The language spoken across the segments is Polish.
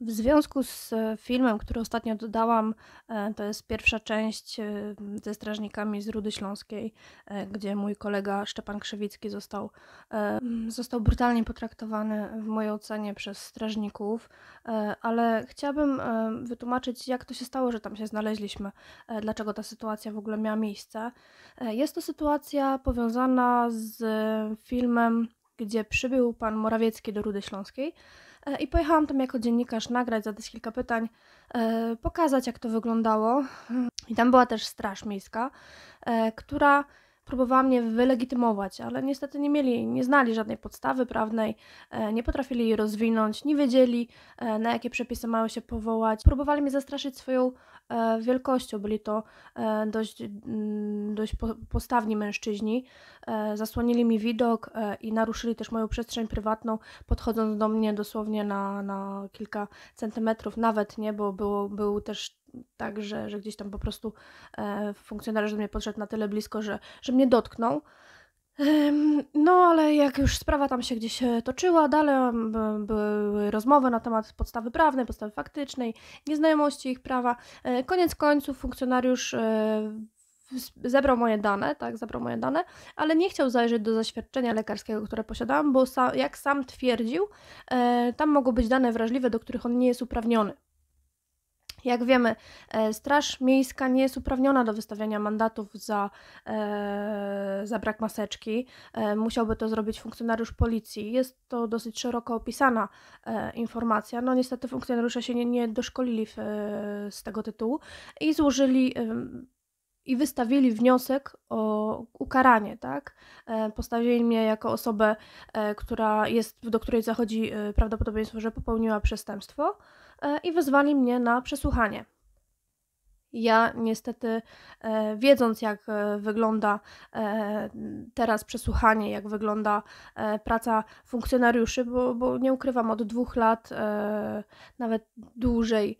W związku z e, filmem, który ostatnio dodałam, e, to jest pierwsza część e, ze strażnikami z Rudy Śląskiej, gdzie mój kolega Szczepan Krzywicki został, został brutalnie potraktowany w mojej ocenie przez strażników, ale chciałabym wytłumaczyć, jak to się stało, że tam się znaleźliśmy, dlaczego ta sytuacja w ogóle miała miejsce. Jest to sytuacja powiązana z filmem, gdzie przybył pan Morawiecki do Rudy Śląskiej E, I pojechałam tam jako dziennikarz nagrać, zadać kilka pytań, e, pokazać jak to wyglądało. I tam była też straż miejska, e, która próbowała mnie wylegitymować, ale niestety nie mieli, nie znali żadnej podstawy prawnej, nie potrafili jej rozwinąć, nie wiedzieli na jakie przepisy mają się powołać. Próbowali mnie zastraszyć swoją E, wielkością. Byli to e, dość, mm, dość postawni mężczyźni. E, zasłonili mi widok i naruszyli też moją przestrzeń prywatną, podchodząc do mnie dosłownie na, na kilka centymetrów, nawet nie, bo było, był też tak, że, że gdzieś tam po prostu funkcjonariusz do mnie podszedł na tyle blisko, że, że mnie dotknął. No, ale jak już sprawa tam się gdzieś e, toczyła, dalej były rozmowy na temat podstawy prawnej, podstawy faktycznej, nieznajomości ich prawa. E, koniec końców funkcjonariusz e, zebrał moje dane, tak, zebrał moje dane, ale nie chciał zajrzeć do zaświadczenia lekarskiego, które posiadałam, bo sa, jak sam twierdził, tam mogą być dane wrażliwe, do których on nie jest uprawniony. Jak wiemy, e, Straż Miejska nie jest uprawniona do wystawiania mandatów za, e, za brak maseczki. E, musiałby to zrobić funkcjonariusz policji. Jest to dosyć szeroko opisana informacja. No niestety funkcjonariusze się nie, nie doszkolili w, z tego tytułu i złożyli i wystawili wniosek o ukaranie, tak? Postawili mnie jako osobę, która jest, do której zachodzi prawdopodobieństwo, że popełniła przestępstwo. E, i wezwali mnie na przesłuchanie. Ja niestety, e, wiedząc jak e, wygląda teraz przesłuchanie, jak wygląda praca funkcjonariuszy, bo, bo nie ukrywam, od dwóch lat, nawet dłużej,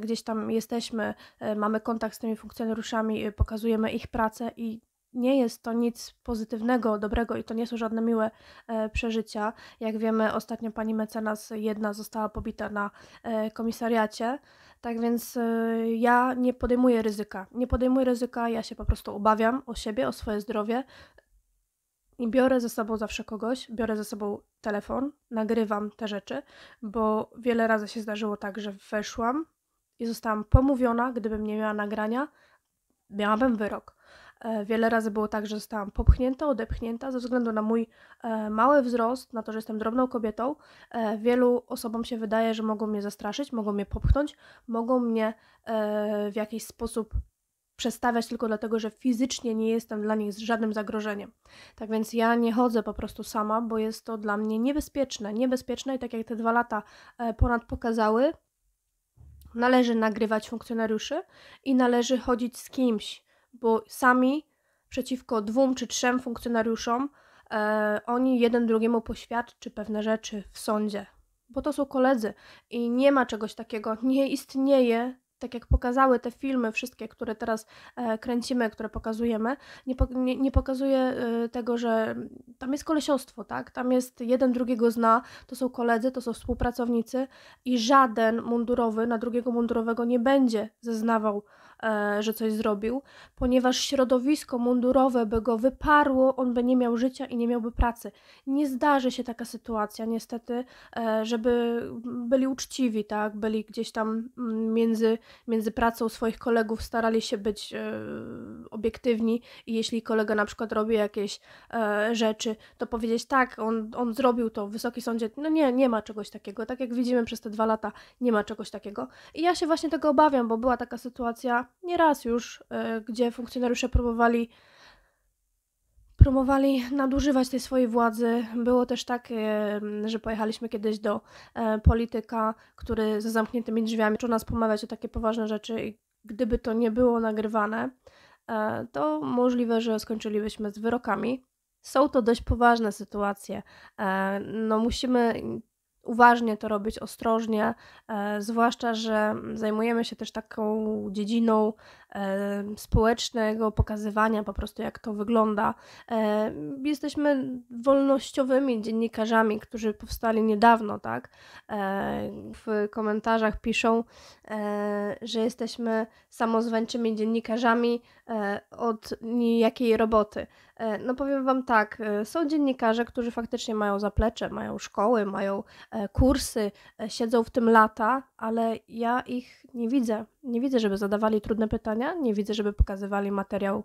gdzieś tam jesteśmy, mamy kontakt z tymi funkcjonariuszami, pokazujemy ich pracę i nie jest to nic pozytywnego, dobrego i to nie są żadne miłe e, przeżycia. Jak wiemy, ostatnio pani mecenas jedna została pobita na e, komisariacie. Tak więc e, ja nie podejmuję ryzyka. Nie podejmuję ryzyka, ja się po prostu obawiam o siebie, o swoje zdrowie. I biorę ze sobą zawsze kogoś, biorę ze sobą telefon, nagrywam te rzeczy, bo wiele razy się zdarzyło tak, że weszłam i zostałam pomówiona, gdybym nie miała nagrania, miałabym wyrok E, wiele razy było tak, że zostałam popchnięta, odepchnięta ze względu na mój e, mały wzrost, na to, że jestem drobną kobietą. E, wielu osobom się wydaje, że mogą mnie zastraszyć, mogą mnie popchnąć, mogą mnie w jakiś sposób przestawiać tylko dlatego, że fizycznie nie jestem dla nich żadnym zagrożeniem. Tak więc ja nie chodzę po prostu sama, bo jest to dla mnie niebezpieczne. Niebezpieczne i tak jak te dwa lata ponad pokazały, należy nagrywać funkcjonariuszy i należy chodzić z kimś bo sami przeciwko dwóm czy trzem funkcjonariuszom e, oni jeden drugiemu poświadczy pewne rzeczy w sądzie, bo to są koledzy i nie ma czegoś takiego, nie istnieje tak jak pokazały te filmy, wszystkie, które teraz e, kręcimy, które pokazujemy, nie, po, nie, nie pokazuje e, tego, że tam jest kolesiostwo, tak? Tam jest jeden drugiego zna, to są koledzy, to są współpracownicy i żaden mundurowy na drugiego mundurowego nie będzie zeznawał E, że coś zrobił, ponieważ środowisko mundurowe by go wyparło, on by nie miał życia i nie miałby pracy. Nie zdarzy się taka sytuacja, niestety, e, żeby byli uczciwi, tak? Byli gdzieś tam mm, między, między pracą swoich kolegów, starali się być e, obiektywni i jeśli kolega na przykład robi jakieś rzeczy, to powiedzieć tak, on, on zrobił to, wysoki sądzie, no nie, nie ma czegoś takiego. Tak jak widzimy przez te dwa lata, nie ma czegoś takiego. I ja się właśnie tego obawiam, bo była taka sytuacja nieraz już, e, gdzie funkcjonariusze próbowali promowali nadużywać tej swojej władzy. Było też tak, e, że pojechaliśmy kiedyś do e, polityka, który za zamkniętymi drzwiami zaczął nas pomawiać o takie poważne rzeczy i gdyby to nie było nagrywane, to możliwe, że skończylibyśmy z wyrokami. Są to dość poważne sytuacje. No musimy uważnie to robić, ostrożnie, e, zwłaszcza, że zajmujemy się też taką dziedziną społecznego pokazywania po prostu, jak to wygląda. Jesteśmy wolnościowymi dziennikarzami, którzy powstali niedawno, tak? W komentarzach piszą, że jesteśmy samozwańczymi dziennikarzami od nijakiej roboty. No powiem Wam tak, e, są dziennikarze, którzy faktycznie mają zaplecze, mają szkoły, mają e, kursy, e, siedzą w tym lata, ale ja ich nie widzę. Nie widzę, żeby zadawali trudne pytania nie widzę, żeby pokazywali materiał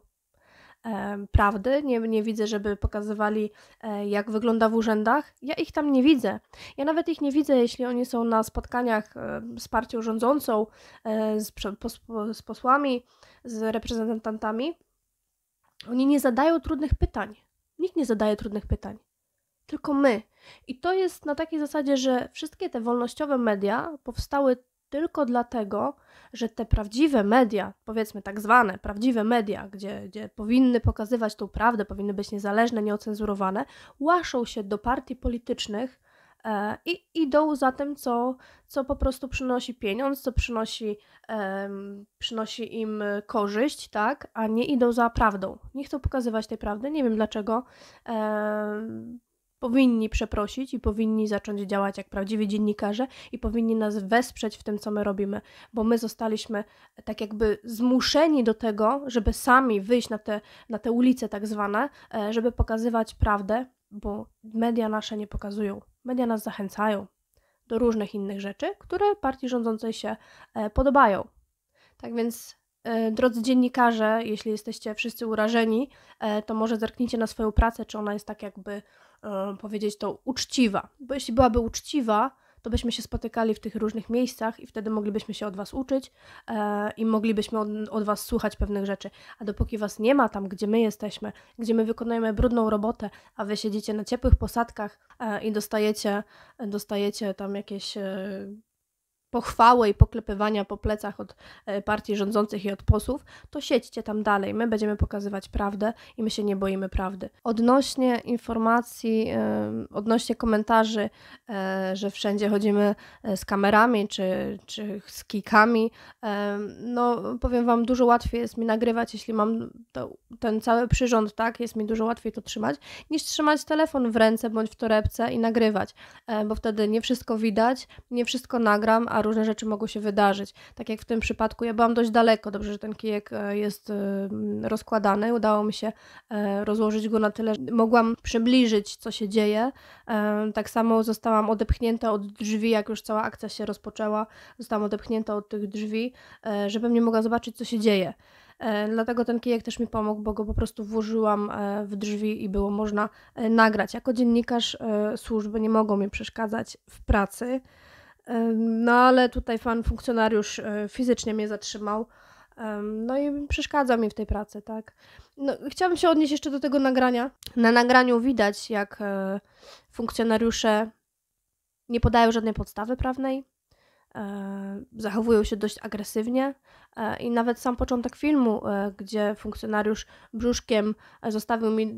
e, prawdy, nie, nie widzę, żeby pokazywali, e, jak wygląda w urzędach. Ja ich tam nie widzę. Ja nawet ich nie widzę, jeśli oni są na spotkaniach e, z partią rządzącą, e, z, pos, z posłami, z reprezentantami. Oni nie zadają trudnych pytań. Nikt nie zadaje trudnych pytań tylko my. I to jest na takiej zasadzie, że wszystkie te wolnościowe media powstały tylko dlatego, że te prawdziwe media, powiedzmy tak zwane prawdziwe media, gdzie, gdzie powinny pokazywać tą prawdę, powinny być niezależne, nieocenzurowane, łaszą się do partii politycznych e, i idą za tym, co, co po prostu przynosi pieniądz, co przynosi, e, przynosi im korzyść, tak, a nie idą za prawdą. Nie chcą pokazywać tej prawdy, nie wiem dlaczego. E, powinni przeprosić i powinni zacząć działać jak prawdziwi dziennikarze i powinni nas wesprzeć w tym, co my robimy, bo my zostaliśmy tak jakby zmuszeni do tego, żeby sami wyjść na te, na te ulice tak zwane, e, żeby pokazywać prawdę, bo media nasze nie pokazują. Media nas zachęcają do różnych innych rzeczy, które partii rządzącej się e, podobają. Tak więc E, drodzy dziennikarze, jeśli jesteście wszyscy urażeni, e, to może zerknijcie na swoją pracę, czy ona jest tak jakby e, powiedzieć to uczciwa. Bo jeśli byłaby uczciwa, to byśmy się spotykali w tych różnych miejscach i wtedy moglibyśmy się od Was uczyć i moglibyśmy od, Was słuchać pewnych rzeczy. A dopóki Was nie ma tam, gdzie my jesteśmy, gdzie my wykonujemy brudną robotę, a Wy siedzicie na ciepłych posadkach i dostajecie, dostajecie tam jakieś pochwały i poklepywania po plecach od e, partii rządzących i od posłów, to siedźcie tam dalej. My będziemy pokazywać prawdę i my się nie boimy prawdy. Odnośnie informacji, e, odnośnie komentarzy, e, że wszędzie chodzimy z kamerami czy, czy z kikami, no powiem Wam, dużo łatwiej jest mi nagrywać, jeśli mam to, ten cały przyrząd, tak, jest mi dużo łatwiej to trzymać, niż trzymać telefon w ręce bądź w torebce i nagrywać, bo wtedy nie wszystko widać, nie wszystko nagram, a różne rzeczy mogą się wydarzyć. Tak jak w tym przypadku, ja byłam dość daleko, dobrze, że ten kijek e, jest e, rozkładany, udało mi się e, rozłożyć go na tyle, że mogłam przybliżyć, co się dzieje. Tak samo zostałam odepchnięta od drzwi, jak już cała akcja się rozpoczęła, zostałam odepchnięta od tych drzwi, żebym nie mogła zobaczyć, co się dzieje. Dlatego ten kijek też mi pomógł, bo go po prostu włożyłam w drzwi i było można nagrać. Jako dziennikarz służby nie mogą mi przeszkadzać w pracy. No ale tutaj pan funkcjonariusz e, fizycznie mnie zatrzymał. No i przeszkadza mi w tej pracy, tak. No, chciałabym się odnieść jeszcze do tego nagrania. Na nagraniu widać, jak e, funkcjonariusze nie podają żadnej podstawy prawnej, e, zachowują się dość agresywnie i nawet sam początek filmu, gdzie funkcjonariusz brzuszkiem zostawił mi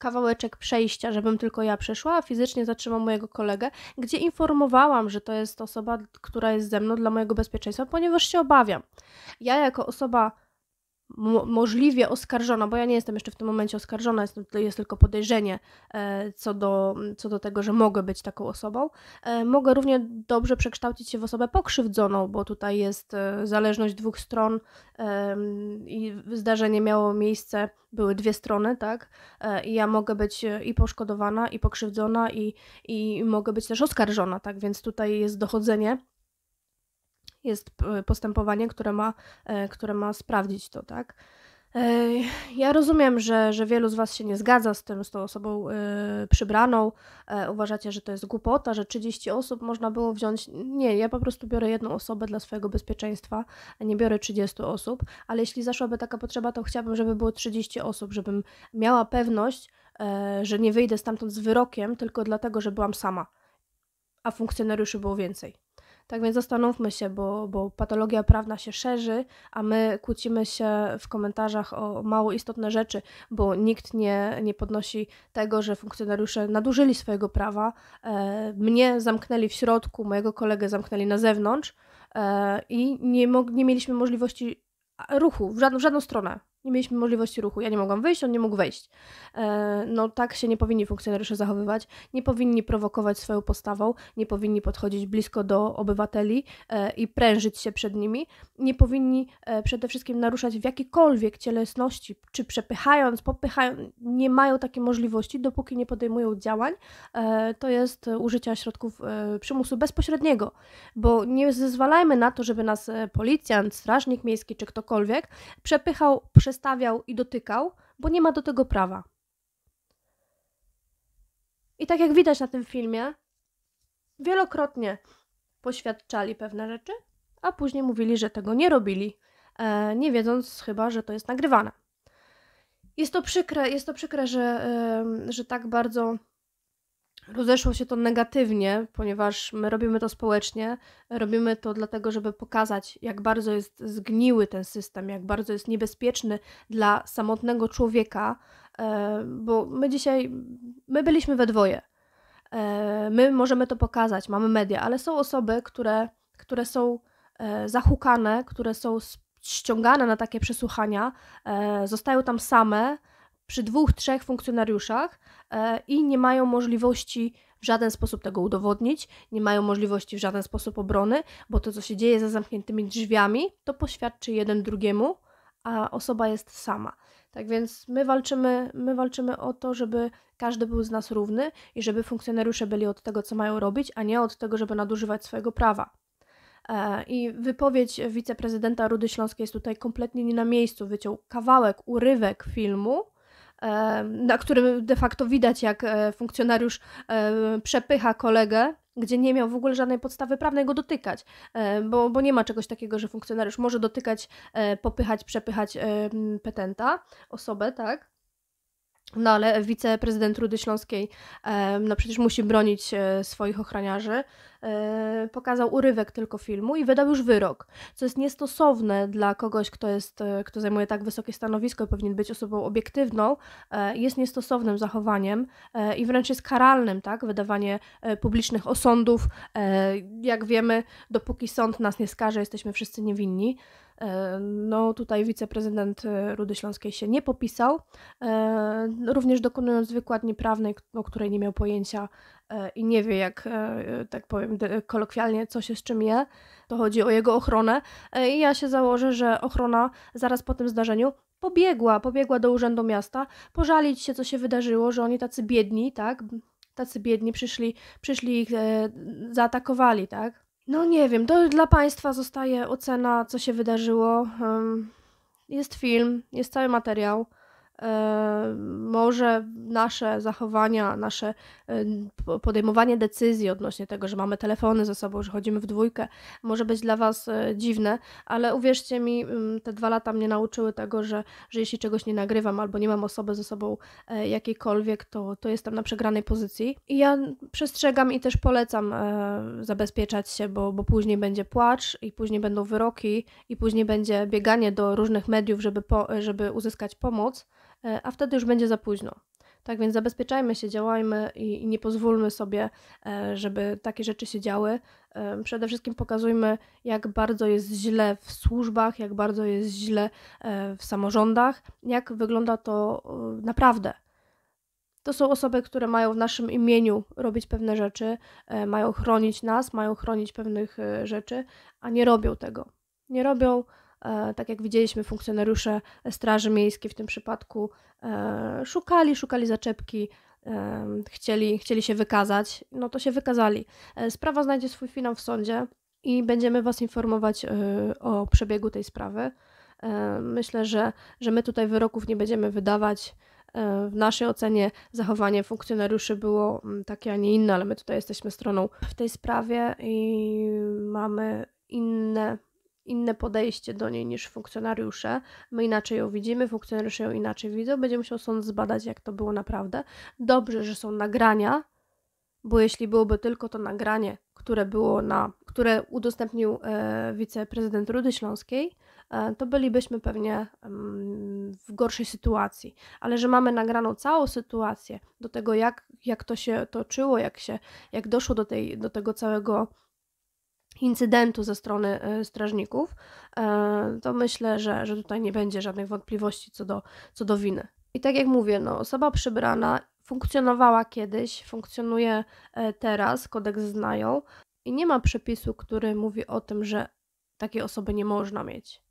kawałeczek przejścia, żebym tylko ja przeszła, a fizycznie zatrzymał mojego kolegę, gdzie informowałam, że to jest osoba, która jest ze mną dla mojego bezpieczeństwa, ponieważ się obawiam. Ja jako osoba możliwie oskarżona, bo ja nie jestem jeszcze w tym momencie oskarżona, jest, jest tylko podejrzenie e, co, do, co do tego, że mogę być taką osobą, e, mogę równie dobrze przekształcić się w osobę pokrzywdzoną, bo tutaj jest e, zależność dwóch stron i zdarzenie miało miejsce, były dwie strony, tak? E, I ja mogę być e, i poszkodowana, i pokrzywdzona, i, i mogę być też oskarżona, tak? Więc tutaj jest dochodzenie jest postępowanie, które ma, e, które ma sprawdzić to, tak? E, ja rozumiem, że, że wielu z Was się nie zgadza z tym, z tą osobą e, przybraną. Uważacie, że to jest głupota, że 30 osób można było wziąć. Nie, ja po prostu biorę jedną osobę dla swojego bezpieczeństwa, nie biorę 30 osób, ale jeśli zaszłaby taka potrzeba, to chciałabym, żeby było 30 osób, żebym miała pewność, że nie wyjdę stamtąd z wyrokiem tylko dlatego, że byłam sama, a funkcjonariuszy było więcej. Tak więc zastanówmy się, bo, bo patologia prawna się szerzy, a my kłócimy się w komentarzach o mało istotne rzeczy, bo nikt nie, nie podnosi tego, że funkcjonariusze nadużyli swojego prawa. E, mnie zamknęli w środku, mojego kolegę zamknęli na zewnątrz e, i nie, nie mieliśmy możliwości ruchu w w żadną stronę nie mieliśmy możliwości ruchu. Ja nie mogłam wyjść, on nie mógł wejść. E, no tak się nie powinni funkcjonariusze zachowywać, nie powinni prowokować swoją postawą, nie powinni podchodzić blisko do obywateli e, i prężyć się przed nimi, nie powinni e, przede wszystkim naruszać w jakiejkolwiek cielesności, czy przepychając, popychając, nie mają takiej możliwości, dopóki nie podejmują działań, to jest użycia środków przymusu bezpośredniego, bo nie zezwalajmy na to, żeby nas policjant, strażnik miejski, czy ktokolwiek przepychał przez przestawiał i dotykał, bo nie ma do tego prawa. I tak jak widać na tym filmie, wielokrotnie poświadczali pewne rzeczy, a później mówili, że tego nie robili, e, nie wiedząc chyba, że to jest nagrywane. Jest to przykre, jest to przykre że, że tak bardzo rozeszło się to negatywnie, ponieważ my robimy to społecznie, robimy to dlatego, żeby pokazać, jak bardzo jest zgniły ten system, jak bardzo jest niebezpieczny dla samotnego człowieka, e, bo my dzisiaj, my byliśmy we dwoje. E, my możemy to pokazać, mamy media, ale są osoby, które, które są e, zahukane, które są ściągane na takie przesłuchania, zostają tam same przy dwóch, trzech funkcjonariuszach e, i nie mają możliwości w żaden sposób tego udowodnić, nie mają możliwości w żaden sposób obrony, bo to, co się dzieje za zamkniętymi drzwiami, to poświadczy jeden drugiemu, a osoba jest sama. Tak więc my walczymy, my walczymy o to, żeby każdy był z nas równy i żeby funkcjonariusze byli od tego, co mają robić, a nie od tego, żeby nadużywać swojego prawa. E, I wypowiedź wiceprezydenta Rudy Śląskiej jest tutaj kompletnie nie na miejscu. Wyciął kawałek, urywek filmu, na którym de facto widać, jak e, funkcjonariusz e, przepycha kolegę, gdzie nie miał w ogóle żadnej podstawy prawnej go dotykać, e, bo, bo nie ma czegoś takiego, że funkcjonariusz może dotykać, popychać, przepychać petenta, osobę, tak? No ale wiceprezydent Rudy Śląskiej, no przecież musi bronić e, swoich ochraniarzy. E, pokazał urywek tylko filmu i wydał już wyrok, co jest niestosowne dla kogoś, kto, jest, e, kto zajmuje tak wysokie stanowisko i powinien być osobą obiektywną, jest niestosownym zachowaniem i wręcz jest karalnym, tak, wydawanie publicznych osądów. Jak wiemy, dopóki sąd nas nie skaże, jesteśmy wszyscy niewinni. No tutaj wiceprezydent y, Rudy Śląskiej się nie popisał, również dokonując wykładni prawnej, o której nie miał pojęcia e, i nie wie, jak e, tak powiem kolokwialnie, co się z czym je. To chodzi o jego ochronę. E, I ja się założę, że ochrona zaraz po tym zdarzeniu pobiegła, pobiegła do urzędu miasta, pożalić się, co się wydarzyło, że oni tacy biedni, tak, tacy biedni przyszli, przyszli ich zaatakowali, tak. No nie wiem, to dla Państwa zostaje ocena, co się wydarzyło. Jest film, jest cały materiał może nasze zachowania, nasze podejmowanie decyzji odnośnie tego, że mamy telefony ze sobą, że chodzimy w dwójkę, może być dla Was e, dziwne, ale uwierzcie mi, te dwa lata mnie nauczyły tego, że, że jeśli czegoś nie nagrywam albo nie mam osoby ze sobą e, jakiejkolwiek, to, to jestem na przegranej pozycji. I ja przestrzegam i też polecam e, zabezpieczać się, bo, bo później będzie płacz i później będą wyroki i później będzie bieganie do różnych mediów, żeby, po, żeby uzyskać pomoc. E, a wtedy już będzie za późno. Tak więc zabezpieczajmy się, działajmy i, nie pozwólmy sobie, e, żeby takie rzeczy się działy. E, przede wszystkim pokazujmy, jak bardzo jest źle w służbach, jak bardzo jest źle w samorządach, jak wygląda to naprawdę. To są osoby, które mają w naszym imieniu robić pewne rzeczy, mają chronić nas, mają chronić pewnych rzeczy, a nie robią tego. Nie robią, E, tak jak widzieliśmy, funkcjonariusze Straży Miejskiej w tym przypadku e, szukali, szukali zaczepki, e, chcieli, chcieli się wykazać, no to się wykazali. Sprawa znajdzie swój finał w sądzie i będziemy Was informować o przebiegu tej sprawy. Myślę, że, że my tutaj wyroków nie będziemy wydawać. W naszej ocenie zachowanie funkcjonariuszy było mm, takie, a nie inne, ale my tutaj jesteśmy stroną w tej sprawie i mamy inne inne podejście do niej niż funkcjonariusze. My inaczej ją widzimy, funkcjonariusze ją inaczej widzą. Będzie musiał sąd zbadać, jak to było naprawdę. Dobrze, że są nagrania, bo jeśli byłoby tylko to nagranie, które było na, które udostępnił e, wiceprezydent Rudy Śląskiej, e, to bylibyśmy pewnie mm, w gorszej sytuacji. Ale że mamy nagraną całą sytuację do tego, jak, jak to się toczyło, jak, się, jak doszło do, tej, do tego całego incydentu ze strony e, strażników, e, to myślę, że, że tutaj nie będzie żadnych wątpliwości co do, co do winy. I tak jak mówię, no, osoba przybrana funkcjonowała kiedyś, funkcjonuje e, teraz, kodeks znają i nie ma przepisu, który mówi o tym, że takiej osoby nie można mieć.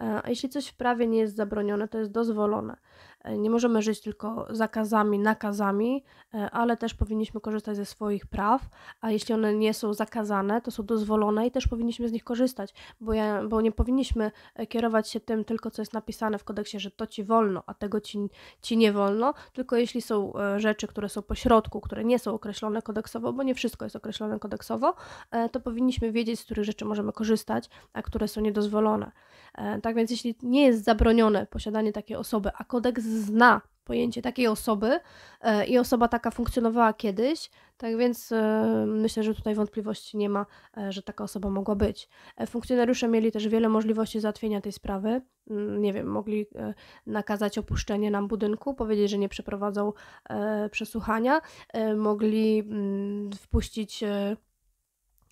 E, a jeśli coś w prawie nie jest zabronione, to jest dozwolone. E, nie możemy żyć tylko zakazami, nakazami, e, ale też powinniśmy korzystać ze swoich praw, a jeśli one nie są zakazane, to są dozwolone i też powinniśmy z nich korzystać, bo, ja, bo nie powinniśmy kierować się tym tylko, co jest napisane w kodeksie, że to ci wolno, a tego ci, ci nie wolno, tylko jeśli są rzeczy, które są pośrodku, które nie są określone kodeksowo, bo nie wszystko jest określone kodeksowo, to powinniśmy wiedzieć, z których rzeczy możemy korzystać, a które są niedozwolone. E, tak więc jeśli nie jest zabronione posiadanie takiej osoby, a kodeks zna pojęcie takiej osoby e, i osoba taka funkcjonowała kiedyś, tak więc e, myślę, że tutaj wątpliwości nie ma, że taka osoba mogła być. Funkcjonariusze mieli też wiele możliwości załatwienia tej sprawy. Mm, nie wiem, mogli nakazać opuszczenie nam budynku, powiedzieć, że nie przeprowadzą przesłuchania, mogli mm, wpuścić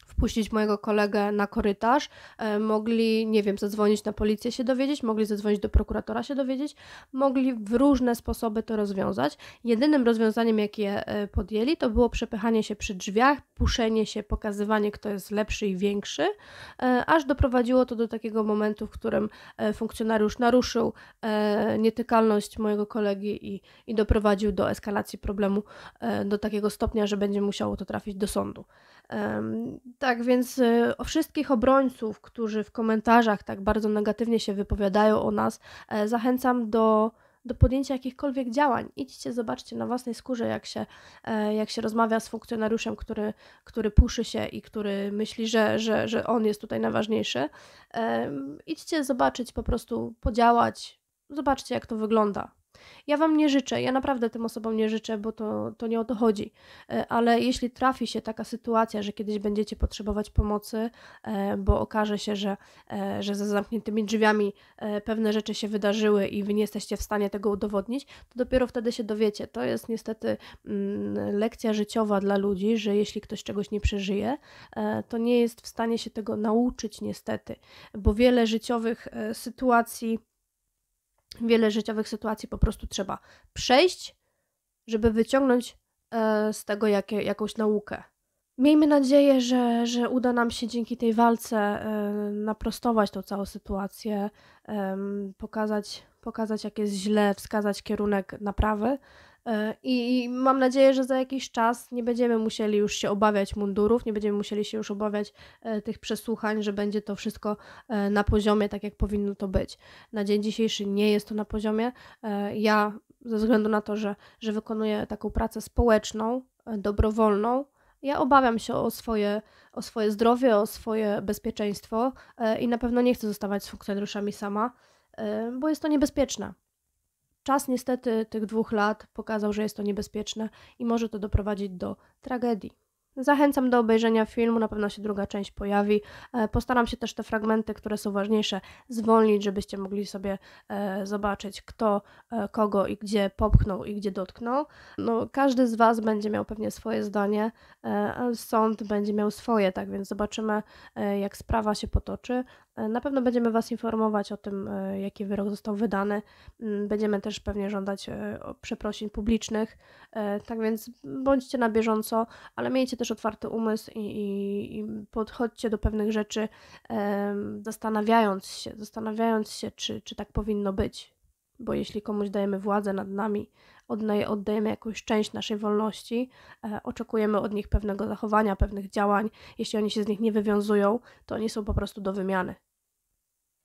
wpuścić mojego kolegę na korytarz, e, mogli, nie wiem, zadzwonić na policję się dowiedzieć, mogli zadzwonić do prokuratora się dowiedzieć, mogli w różne sposoby to rozwiązać. Jedynym rozwiązaniem, jakie e, podjęli, to było przepychanie się przy drzwiach, puszenie się, pokazywanie, kto jest lepszy i większy, e, aż doprowadziło to do takiego momentu, w którym funkcjonariusz naruszył nietykalność mojego kolegi i, i doprowadził do eskalacji problemu do takiego stopnia, że będzie musiało to trafić do sądu. Tak więc y, o wszystkich obrońców, którzy w komentarzach tak bardzo negatywnie się wypowiadają o nas, e, zachęcam do do podjęcia jakichkolwiek działań. Idźcie, zobaczcie na własnej skórze, jak się, e, jak się rozmawia z funkcjonariuszem, który, który puszy się i który myśli, że, że, że on jest tutaj najważniejszy. Idźcie zobaczyć, po prostu podziałać, zobaczcie, jak to wygląda. Ja Wam nie życzę, ja naprawdę tym osobom nie życzę, bo to, to nie o to chodzi. E, ale jeśli trafi się taka sytuacja, że kiedyś będziecie potrzebować pomocy, e, bo okaże się, że, e, że za zamkniętymi drzwiami pewne rzeczy się wydarzyły i Wy nie jesteście w stanie tego udowodnić, to dopiero wtedy się dowiecie. To jest niestety mm, lekcja życiowa dla ludzi, że jeśli ktoś czegoś nie przeżyje, to nie jest w stanie się tego nauczyć, niestety, bo wiele życiowych sytuacji wiele życiowych sytuacji po prostu trzeba przejść, żeby wyciągnąć e, z tego jakie, jakąś naukę. Miejmy nadzieję, że, że uda nam się dzięki tej walce e, naprostować tą całą sytuację, pokazać, pokazać, jak jest źle, wskazać kierunek naprawy. I mam nadzieję, że za jakiś czas nie będziemy musieli już się obawiać mundurów, nie będziemy musieli się już obawiać e, tych przesłuchań, że będzie to wszystko e, na poziomie, tak jak powinno to być. Na dzień dzisiejszy nie jest to na poziomie. E, ja, ze względu na to, że, że wykonuję taką pracę społeczną, dobrowolną, ja obawiam się o swoje, o swoje zdrowie, o swoje bezpieczeństwo i na pewno nie chcę zostawać z funkcjonariuszami sama, bo jest to niebezpieczne. Czas niestety tych dwóch lat pokazał, że jest to niebezpieczne i może to doprowadzić do tragedii. Zachęcam do obejrzenia filmu, na pewno się druga część pojawi. E, postaram się też te fragmenty, które są ważniejsze, zwolnić, żebyście mogli sobie e, zobaczyć, kto e, kogo i gdzie popchnął i gdzie dotknął. No, każdy z Was będzie miał pewnie swoje zdanie, sąd będzie miał swoje, tak więc zobaczymy, jak sprawa się potoczy. E, na pewno będziemy Was informować o tym, e, jaki wyrok został wydany. Mm, będziemy też pewnie żądać e, przeprosin publicznych. Tak więc bądźcie na bieżąco, ale miejcie też otwarty umysł i, i, i podchodźcie do pewnych rzeczy, zastanawiając się, zastanawiając się, czy, czy tak powinno być. Bo jeśli komuś dajemy władzę nad nami, oddajemy jakąś część naszej wolności, e, oczekujemy od nich pewnego zachowania, pewnych działań. Jeśli oni się z nich nie wywiązują, to oni są po prostu do wymiany.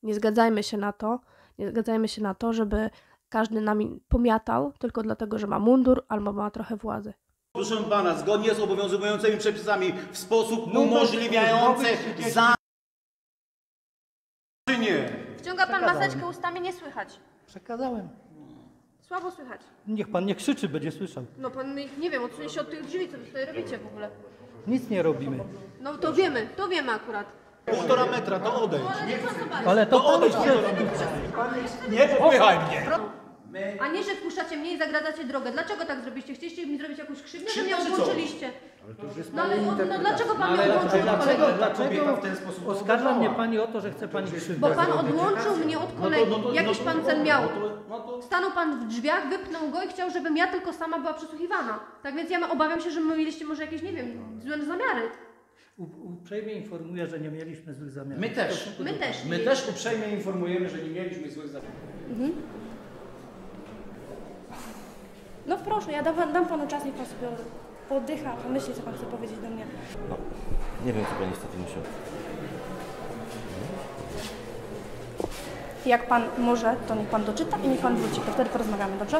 Nie zgadzajmy się na to, nie zgadzajmy się na to, żeby każdy nami pomiatał tylko dlatego, że ma mundur albo ma trochę władzy. Proszę pana, zgodnie z obowiązującymi przepisami w sposób no, no, umożliwiający no, za... Wciąga pan maseczkę ustami, nie słychać. Przekazałem. Słabo słychać. Niech pan nie krzyczy, będzie słyszał. No pan, nie wiem, odsunie się od tych drzwi, co wy tutaj robicie w ogóle. Nic nie robimy. No to wiemy, to wiemy akurat. Półtora metra, to odejdź. Ale to, to odejdź. Nie popychaj mnie! My... A nie, że wpuszczacie mnie i zagradzacie drogę. Dlaczego tak zrobiliście? Chcieliście mi zrobić jakąś krzywdę, że mnie odłączyliście? Ale to już jest No ale no, dlaczego pan no mnie Ale odłączył od kolegi? dlaczego w ten sposób oskarża mnie pani o to, że chce pani krzywdzić? Bo pan odłączył mnie od kolegi. No Jakiś pan cel miał. No Stanął pan w drzwiach, wypnął go i chciał, żebym ja tylko sama była przesłuchiwana. Tak więc ja obawiam się, że my mieliście może jakieś, nie wiem, złe zamiary. Uprzejmie informuję, że nie mieliśmy złych zamiarów. My też. My też. My też uprzejmie informujemy, że nie mieliśmy złych zamiarów. Mhm. No proszę, ja dam, dam panu czas, niech pan sobie podycha, pomyśli, co pan chce powiedzieć do mnie. No, nie wiem, co pani niestety myśli. Jak pan może, to niech pan doczyta i niech pan wróci, to wtedy porozmawiamy, dobrze?